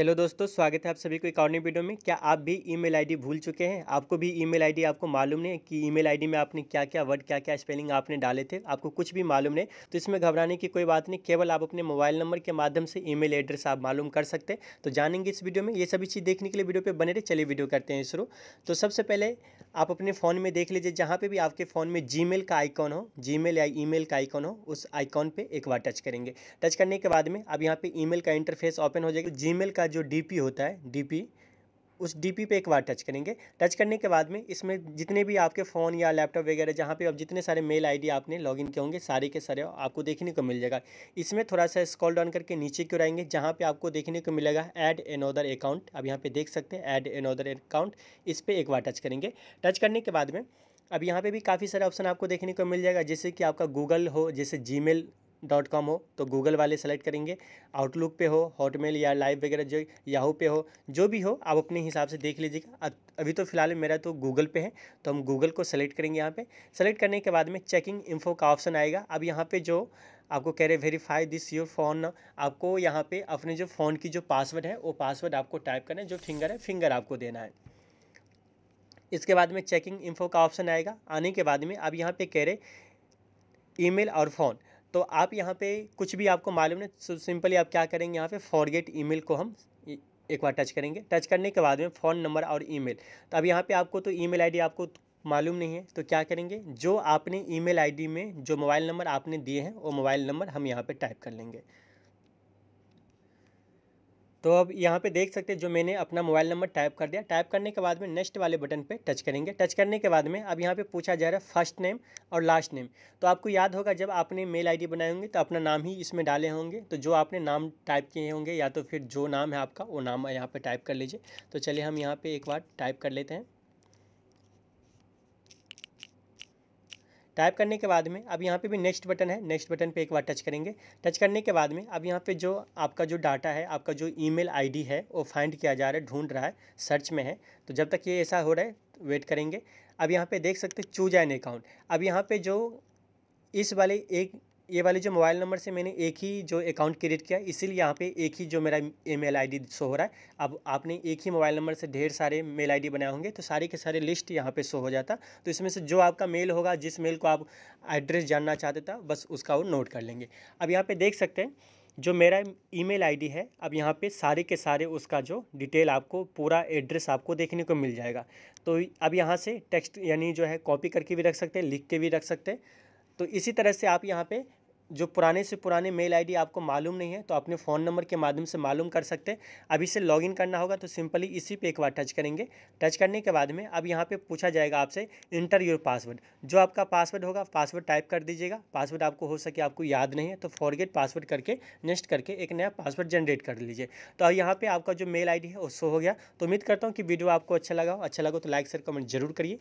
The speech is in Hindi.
हेलो दोस्तों स्वागत है आप सभी को इकॉर्नी वीडियो में क्या आप भी ईमेल आईडी भूल चुके हैं आपको भी ईमेल आईडी आपको मालूम नहीं कि ईमेल आईडी में आपने क्या क्या वर्ड क्या क्या स्पेलिंग आपने डाले थे आपको कुछ भी मालूम नहीं तो इसमें घबराने की कोई बात नहीं केवल आप अपने मोबाइल नंबर के माध्यम से ई एड्रेस आप मालूम कर सकते हैं तो जानेंगे इस वीडियो में ये सभी चीज़ देखने के लिए वीडियो पर बने रहे चलिए वीडियो करते हैं शुरू तो सबसे पहले आप अपने फ़ोन में देख लीजिए जहाँ पे भी आपके फ़ोन में जीमेल का आइकॉन हो जीमेल या ईमेल का आइकॉन हो उस आइकॉन पे एक बार टच करेंगे टच करने के बाद में अब यहाँ पे ईमेल का इंटरफेस ओपन हो जाएगा जीमेल का जो डीपी होता है डीपी उस डी पे एक बार टच करेंगे टच करने के बाद में इसमें जितने भी आपके फ़ोन या लैपटॉप वगैरह जहाँ पे आप जितने सारे मेल आईडी आपने लॉगिन किए होंगे सारे के सारे आपको देखने को मिल जाएगा इसमें थोड़ा सा स्कॉल डाउन करके नीचे क्यों आएंगे जहाँ पर आपको देखने को मिलेगा ऐड अदर अकाउंट आप यहाँ पर देख सकते हैं ऐड अदर अकाउंट इस पर एक बार टच करेंगे टच करने के बाद में अब यहाँ पे भी काफ़ी सारे ऑप्शन आपको देखने को मिल जाएगा जैसे कि आपका गूगल हो जैसे जीमेल डॉट कॉम हो तो गूगल वाले सेलेक्ट करेंगे आउटलुक पे हो हॉटमेल या लाइव वगैरह जो याहू पे हो जो भी हो आप अपने हिसाब से देख लीजिएगा अभी तो फिलहाल मेरा तो गूगल पे है तो हम गूगल को सेलेक्ट करेंगे यहाँ पे सेलेक्ट करने के बाद में चेकिंग इन्फो का ऑप्शन आएगा अब यहाँ पे जो आपको कह रहे वेरीफाई दिस योर फ़ोन आपको यहाँ पर अपने जो फ़ोन की जो पासवर्ड है वो पासवर्ड आपको टाइप करना है जो फिंगर है फिंगर आपको देना है इसके बाद में चेकिंग इन्फो का ऑप्शन आएगा आने के बाद में अब यहाँ पे कह रहे ईमेल और फ़ोन तो आप यहाँ पे कुछ भी आपको मालूम नहीं सिंपली आप क्या करेंगे यहाँ पे फॉरगेट ईमेल को हम एक बार टच करेंगे टच करने के बाद में फ़ोन नंबर और ईमेल तो अब यहाँ पे आपको तो ईमेल आईडी आपको मालूम नहीं है तो क्या करेंगे जो आपने ईमेल आईडी में जो मोबाइल नंबर आपने दिए हैं वो मोबाइल नंबर हम यहाँ पर टाइप कर लेंगे तो अब यहाँ पे देख सकते हैं जो मैंने अपना मोबाइल नंबर टाइप कर दिया टाइप करने के बाद में नेक्स्ट वाले बटन पे टच करेंगे टच करने के बाद में अब यहाँ पे पूछा जा रहा है फर्स्ट नेम और लास्ट नेम तो आपको याद होगा जब आपने मेल आईडी बनाए होंगे तो अपना नाम ही इसमें डाले होंगे तो जो आपने नाम टाइप किए होंगे या तो फिर जो नाम है आपका वो नाम यहाँ पर टाइप कर लीजिए तो चलिए हम यहाँ पर एक बार टाइप कर लेते हैं टाइप करने के बाद में अब यहाँ पे भी नेक्स्ट बटन है नेक्स्ट बटन पे एक बार टच करेंगे टच करने के बाद में अब यहाँ पे जो आपका जो डाटा है आपका जो ईमेल आईडी है वो फाइंड किया जा रहा है ढूंढ रहा है सर्च में है तो जब तक ये ऐसा हो रहा है तो वेट करेंगे अब यहाँ पे देख सकते चूज एन अकाउंट अब यहाँ पर जो इस वाले एक ये वाले जो मोबाइल नंबर से मैंने एक ही जो अकाउंट क्रिएट किया इसीलिए यहाँ पे एक ही जो मेरा ईमेल आईडी शो हो रहा है अब आपने एक ही मोबाइल नंबर से ढेर सारे मेल आईडी बनाए होंगे तो सारे के सारे लिस्ट यहाँ पे शो हो जाता तो इसमें से जो आपका मेल होगा जिस मेल को आप एड्रेस जानना चाहते था बस उसका वो नोट कर लेंगे अब यहाँ पर देख सकते हैं जो मेरा आई डी है अब यहाँ पर सारे के सारे उसका जो डिटेल आपको पूरा एड्रेस आपको देखने को मिल जाएगा तो अब यहाँ से टेक्स्ट यानी जो है कॉपी करके भी रख सकते हैं लिख के भी रख सकते हैं तो इसी तरह से आप यहाँ पे जो पुराने से पुराने मेल आईडी आपको मालूम नहीं है तो अपने फ़ोन नंबर के माध्यम से मालूम कर सकते हैं अभी से लॉगिन करना होगा तो सिंपली इसी पे एक बार टच करेंगे टच करने के बाद में अब यहाँ पे पूछा जाएगा आपसे इंटर योर पासवर्ड जो आपका पासवर्ड होगा पासवर्ड टाइप कर दीजिएगा पासवर्ड आपको हो सके आपको याद नहीं है तो फॉरगेट पासवर्ड करके नेक्स्ट करके एक नया पासवर्ड जनरेट कर लीजिए तो यहाँ पर आपका जो मेल आई है वो शो हो गया तो उम्मीद करता हूँ कि वीडियो आपको अच्छा लगा अच्छा लगा तो लाइक शेयर कमेंट जरूर करिए